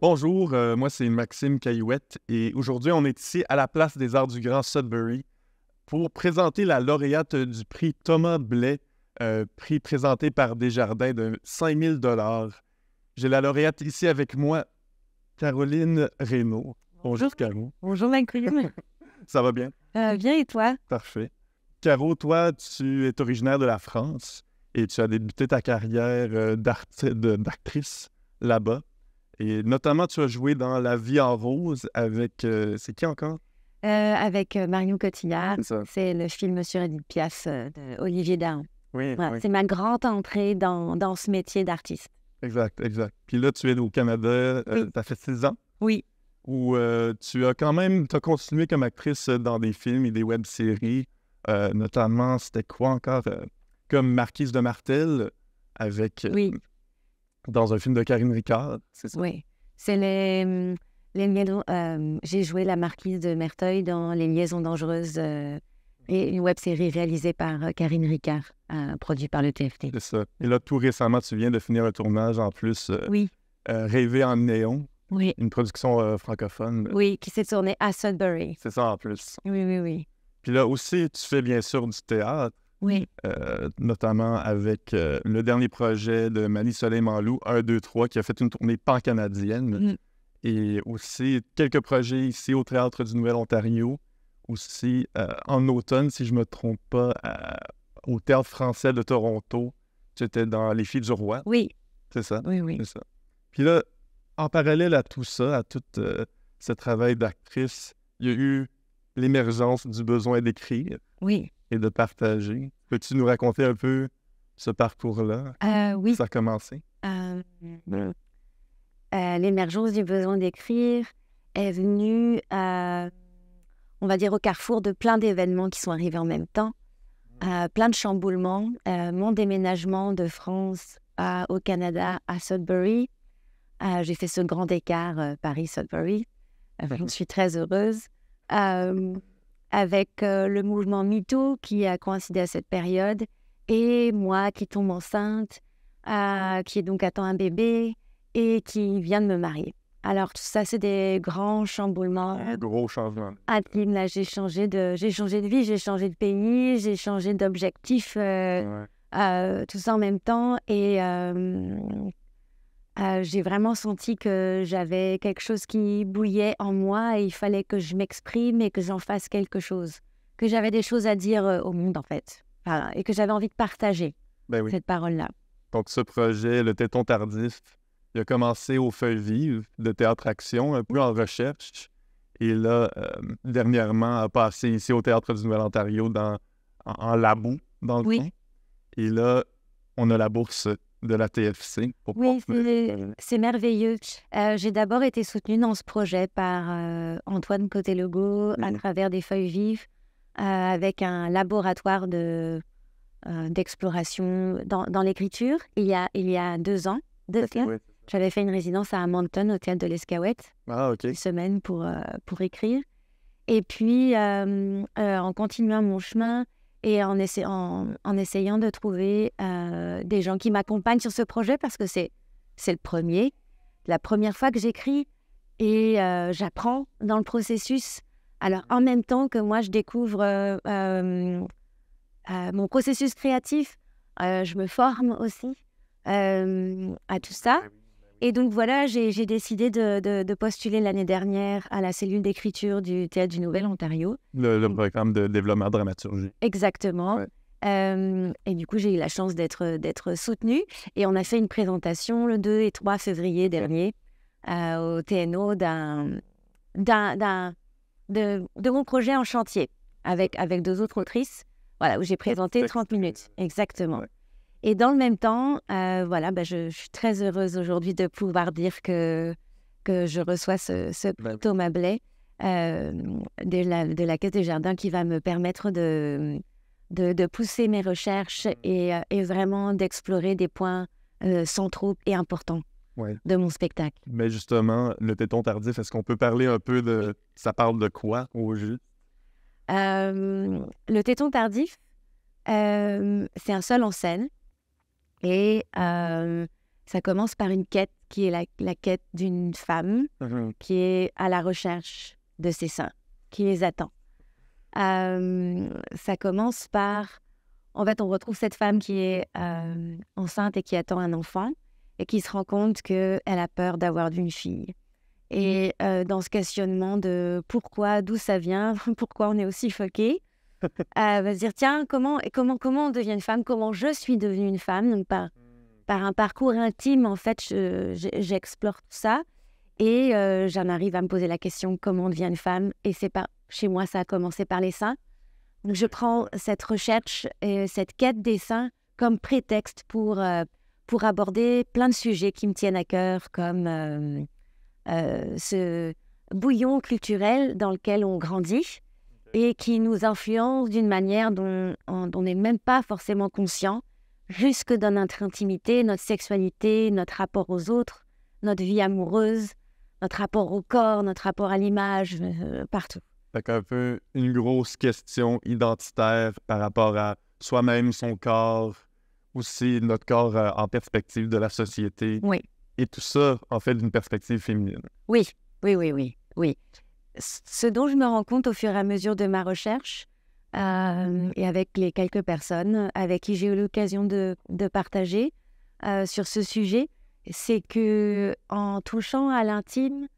Bonjour, euh, moi c'est Maxime Caillouette et aujourd'hui on est ici à la place des Arts du Grand Sudbury pour présenter la lauréate du prix Thomas Blais, euh, prix présenté par Desjardins de 5000 dollars. J'ai la lauréate ici avec moi, Caroline Reynaud. Bonjour, Caro. Bonjour Maxime. Ça va bien? Viens euh, bien et toi? Parfait. Caro, toi, tu es originaire de la France et tu as débuté ta carrière d'actrice là-bas. Et notamment, tu as joué dans La vie en rose avec. Euh, c'est qui encore? Euh, avec euh, Marion Cotillard. C'est le film sur Edith Piaf d'Olivier Olivier Dahan. Oui, C'est ma grande entrée dans, ce métier d'artiste. Exact, exact. Puis là, tu es au Canada, tu as fait six ans. Oui. Où tu as quand même as continué comme actrice dans des films et des web-séries. notamment, c'était quoi encore? comme Marquise de Martel avec. Oui dans un film de Karine Ricard, c'est ça? Oui. C'est les, hum, euh, J'ai joué la marquise de Merteuil dans Les Liaisons dangereuses, euh, et une web série réalisée par euh, Karine Ricard, produite par le TFT. C'est ça. Et là, tout récemment, tu viens de finir un tournage en plus. oui. Rêver en néon. Oui. Une production francophone. Oui, qui s'est tournée à Sudbury. C'est ça en plus. Oui, oui, oui. Puis là aussi, tu fais bien sûr du théâtre. Oui. Euh, notamment avec euh, le dernier projet de Mali Soleil Manlou, 1, 2, 3, qui a fait une tournée pan-canadienne. Mm. Et aussi quelques projets ici au Théâtre du Nouvel-Ontario. Aussi euh, en automne, si je ne me trompe pas, au Théâtre français de Toronto. C'était dans Les Filles du Roi. Oui. C'est ça. Oui, oui. C'est ça. Puis là, en parallèle à tout ça, à tout ce travail d'actrice, il y a eu l'émergence du besoin d'écrire oui. et de partager. Peux-tu nous raconter un peu ce parcours-là? Euh, oui. Ça a commencé? Euh, euh, l'émergence du besoin d'écrire est venue, on va dire, au carrefour de plein d'événements qui sont arrivés en même temps. plein de chamboulements, mon déménagement de France au Canada à Sudbury. j'ai fait ce grand écart Paris-Sudbury. je suis très heureuse. Euh, avec euh, le mouvement MeToo qui a coïncidé à cette période, et moi qui tombe enceinte, euh, qui donc attend un bébé et qui vient de me marier. Alors, tout ça, c'est des grands chamboulements. Un gros changement. j'ai changé de, j'ai changé de vie, j'ai changé de pays, j'ai changé d'objectif, tout ça en même temps. Et euh, j'ai vraiment senti que j'avais quelque chose qui bouillait en moi et il fallait que je m'exprime et que j'en fasse quelque chose. Que j'avais des choses à dire euh, au monde, en fait. et que j'avais envie de partager ben cette parole-là. Donc, ce projet, Le Téton Tardif, il a commencé aux Feuilles Vives de Théâtre Action, un peu en recherche. Et là, euh, dernièrement, a passé ici au Théâtre du Nouvel-Ontario dans, en, labo, dans le oui. Et là, on a la bourse de la TFC. oui, c'est merveilleux. Euh, j'ai d'abord été soutenue dans ce projet par euh, Antoine côté à mhm. travers des feuilles vives euh, avec un laboratoire d'exploration dans, dans l'écriture il, y a, il y a deux ans. J'avais fait une résidence à Hampton au théâtre de l'Escaouette, ah, une semaine pour, pour écrire. Et puis, en continuant mon chemin, et en, en, essayant de trouver euh, des gens qui m'accompagnent sur ce projet parce que c'est le premier, la première fois que j'écris et euh, j'apprends dans le processus. Alors en même temps que moi je découvre euh, mon processus créatif, je me forme aussi à tout ça. Et donc voilà, j'ai décidé de, postuler l'année dernière à la cellule d'écriture du Théâtre du Nouvel Ontario. Le, programme de développement dramaturgie. Exactement. Euh, et du coup, j'ai eu la chance d'être soutenue. Et on a fait une présentation le 2 et 3 février dernier euh, au TNO d'un, de, mon projet en chantier avec, avec deux autres autrices, voilà, où j'ai présenté 30 minutes. Exactement. Et dans le même temps, euh, voilà, ben, je, suis très heureuse aujourd'hui de pouvoir dire que, que je reçois ce, ce ben Thomas euh, de, la, de la Caisse des Jardins qui va me permettre de, de, pousser mes recherches mmh. et, euh, et vraiment d'explorer des points centraux et importants. de mon spectacle. Mais justement, le téton tardif, est-ce qu'on peut parler un peu de... Ça parle de quoi au jeu? le téton tardif, c'est un seul en scène et euh, ça commence par une quête qui est la, quête d'une femme mhm. qui est à la recherche de ses seins, qui les attend. Euh, ça commence par, en fait, on retrouve cette femme qui est euh, enceinte et qui attend un enfant et qui se rend compte qu'elle a peur d'avoir une fille. Et dans ce questionnement de pourquoi, d'où ça vient, pourquoi on est aussi foqué, euh, va se dire tiens, comment, comment, comment on devient une femme Comment je suis devenue une femme Donc, par, par un parcours intime, en fait, j'explore tout ça. Et euh, j'en arrive à me poser la question comment on devient une femme. Et c'est pas chez moi, ça a commencé par les seins. je prends cette recherche et cette quête des seins comme prétexte pour, euh, aborder plein de sujets qui me tiennent à cœur, comme ce bouillon culturel dans lequel on grandit, et qui nous influence d'une manière dont on n'est même pas forcément conscient, jusque dans notre intimité, notre sexualité, notre rapport aux autres, notre vie amoureuse, notre rapport au corps, notre rapport à l'image, euh, partout. Fait un peu une grosse question identitaire par rapport à soi-même, son corps, aussi notre corps euh, en perspective de la société. Oui. Et tout ça, en fait, d'une perspective féminine. Oui, oui, oui, oui, oui ce dont je me rends compte au fur et à mesure de ma recherche euh, mhm. et avec les quelques personnes avec qui j'ai eu l'occasion de, partager euh, sur ce sujet, c'est que en touchant à l'intime,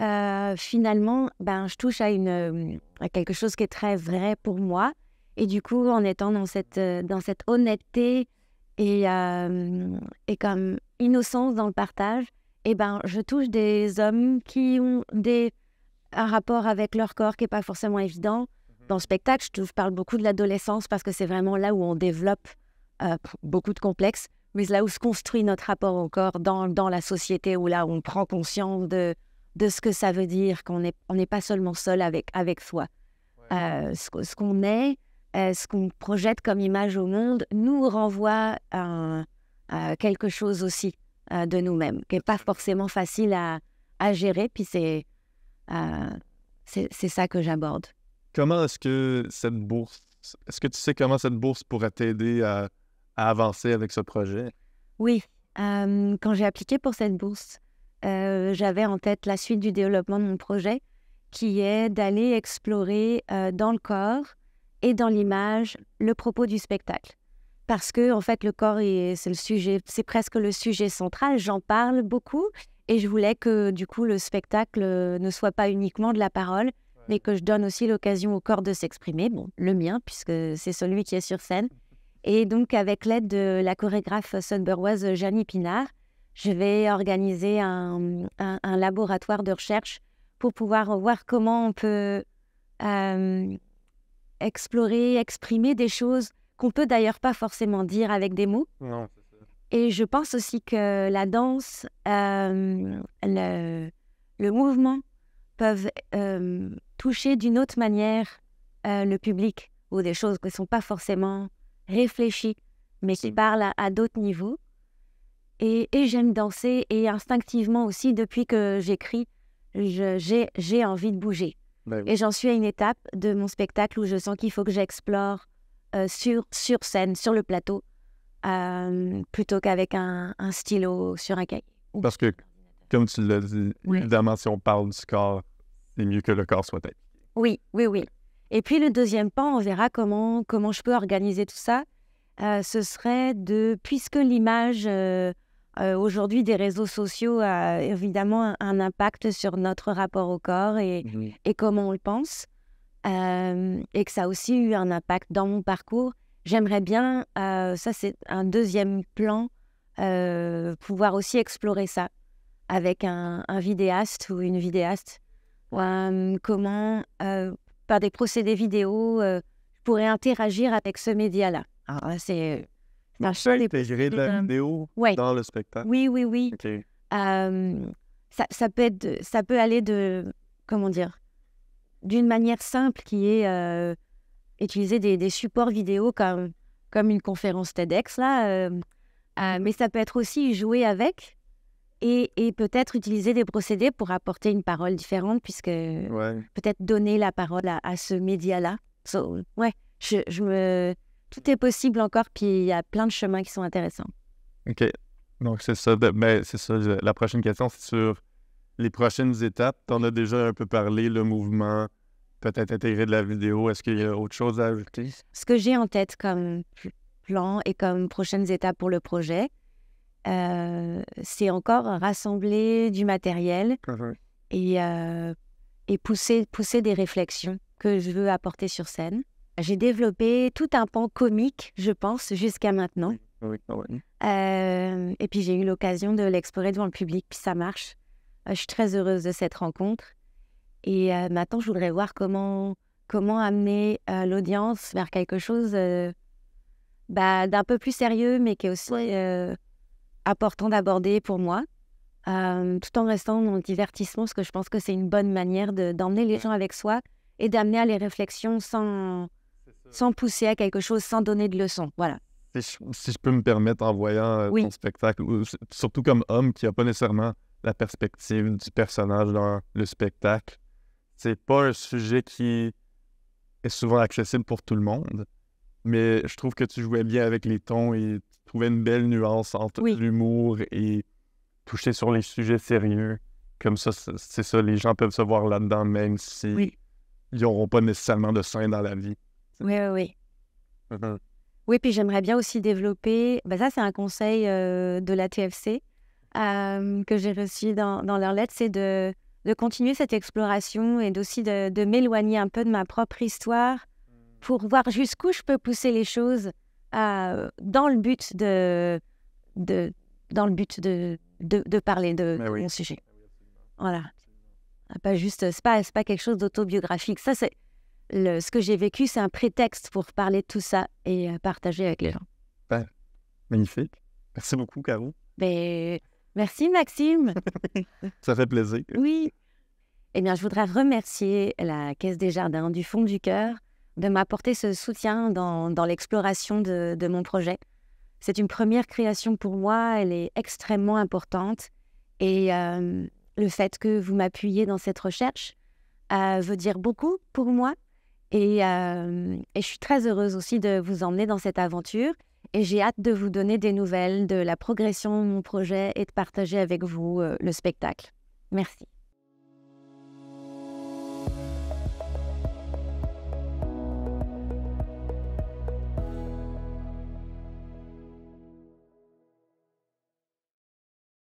euh, finalement, ben, je touche à, une, à quelque chose qui est très vrai pour moi. Et du coup, en étant dans cette, dans cette honnêteté et, comme innocence dans le partage, eh ben, je touche des hommes qui ont des, un rapport avec leur corps qui n'est pas forcément évident. Mhm. Dans le spectacle, je, parle beaucoup de l'adolescence parce que c'est vraiment là où on développe euh, beaucoup de complexes, mais là où se construit notre rapport au corps dans, dans la société, où là où on prend conscience de, de ce que ça veut dire, qu'on n'est on n'est pas seulement seul avec, avec soi. Euh, ce, qu'on est, euh, ce qu'on projette comme image au monde, nous renvoie à, quelque chose aussi de nous-mêmes, qui n'est pas forcément facile à, à gérer. Puis c'est euh, c'est ça que j'aborde. Comment est-ce que cette bourse, est-ce que tu sais comment cette bourse pourrait t'aider à, avancer avec ce projet? Oui. Euh, quand j'ai appliqué pour cette bourse, euh, j'avais en tête la suite du développement de mon projet, qui est d'aller explorer dans le corps et dans l'image le propos du spectacle. Parce que, en fait, le corps, c'est le sujet, c'est presque le sujet central. J'en parle beaucoup et je voulais que du coup le spectacle euh, ne soit pas uniquement de la parole, mais que je donne aussi l'occasion au corps de s'exprimer. Bon, le mien, puisque c'est celui qui est sur scène. Et donc, avec l'aide de la chorégraphe sunberoise euh, Janie Pinard, je vais organiser un, laboratoire de recherche pour pouvoir voir comment on peut euh, explorer, exprimer des choses qu'on peut d'ailleurs pas forcément dire avec des mots. Non. Et je pense aussi que la danse, euh, le, mouvement peuvent euh, toucher d'une autre manière euh, le public ou des choses qui ne sont pas forcément réfléchies, mais qui parlent à, d'autres niveaux. Et, j'aime danser et instinctivement aussi, depuis que j'écris, j'ai envie de bouger. Ben et j'en suis à une étape de mon spectacle où je sens qu'il faut que j'explore sur scène, sur le plateau, euh, plutôt qu'avec un, stylo sur un cahier. Parce que, comme tu l'as dit, évidemment, si on parle du corps, c'est mieux que le corps soit tête. Oui, oui, oui. Et puis le deuxième pan, on verra comment, comment je peux organiser tout ça. Euh, ce serait de, puisque l'image euh, aujourd'hui des réseaux sociaux a évidemment un, impact sur notre rapport au corps et, et comment on le pense, et que ça a aussi eu un impact dans mon parcours, J'aimerais bien, euh, ça c'est un deuxième plan, euh, pouvoir aussi explorer ça avec un, vidéaste ou une vidéaste. Euh, comment, par des procédés vidéo, je pourrais interagir avec ce média-là. c'est un de la vidéo dans le spectacle. Oui, oui, oui. ça, ça, peut être, ça peut aller de, comment dire, d'une manière simple qui est utiliser des, supports vidéo comme, comme une conférence TEDx, là. Euh, euh, mmh. mais ça peut être aussi jouer avec et, et peut-être utiliser des procédés pour apporter une parole différente, puisque peut-être donner la parole à, ce média-là. ouais, je, je me... tout est possible encore, puis il y a plein de chemins qui sont intéressants. OK. Donc, c'est ça. Mais ben, ben, c'est ça. La prochaine question, c'est sur les prochaines étapes. Tu en as déjà un peu parlé, le mouvement peut-être intégrer de la vidéo. Est-ce qu'il y a autre chose à ajouter? Ce que j'ai en tête comme plan et comme prochaines étapes pour le projet, euh, c'est encore rassembler du matériel uh-huh. et, euh, et pousser, pousser des réflexions que je veux apporter sur scène. J'ai développé tout un pan comique, je pense, jusqu'à maintenant. Euh, et puis j'ai eu l'occasion de l'explorer devant le public, puis ça marche. je suis très heureuse de cette rencontre. Et maintenant, je voudrais voir comment, comment amener l'audience vers quelque chose bah, d'un peu plus sérieux, mais qui est aussi important d'aborder pour moi, tout en restant dans le divertissement, parce que je pense que c'est une bonne manière d'emmener les gens avec soi et d'amener à les réflexions sans, sans pousser à quelque chose, sans donner de leçons. Voilà. Si je, peux me permettre, en voyant oui. ton spectacle, surtout comme homme qui n'a pas nécessairement la perspective du personnage dans le spectacle, c'est pas un sujet qui est souvent accessible pour tout le monde, mais je trouve que tu jouais bien avec les tons et tu trouvais une belle nuance entre l'humour et toucher sur les sujets sérieux. Comme ça, c'est ça, les gens peuvent se voir là-dedans même si n'auront pas nécessairement de sein dans la vie. Oui, oui, oui. Mm-hmm. Oui, puis j'aimerais bien aussi développer, ben ça c'est un conseil euh, de la TFC euh, que j'ai reçu dans leur lettre, c'est de de continuer cette exploration et aussi de, m'éloigner un peu de ma propre histoire pour voir jusqu'où je peux pousser les choses à euh, dans le but de, de dans le but de, de, parler de, sujet. Voilà. Ah, pas juste, c'est pas, quelque chose d'autobiographique. Ça, c'est ce que j'ai vécu, c'est un prétexte pour parler de tout ça et euh, partager avec les gens. Magnifique. Merci beaucoup, Caro. Merci, Maxime. Ça fait plaisir. Oui. Eh bien, je voudrais remercier la Caisse des Jardins du fond du cœur de m'apporter ce soutien dans, l'exploration de, mon projet. C'est une première création pour moi, elle est extrêmement importante et euh, le fait que vous m'appuyez dans cette recherche euh, veut dire beaucoup pour moi et, euh, et je suis très heureuse aussi de vous emmener dans cette aventure et j'ai hâte de vous donner des nouvelles de la progression de mon projet et de partager avec vous euh, le spectacle. Merci.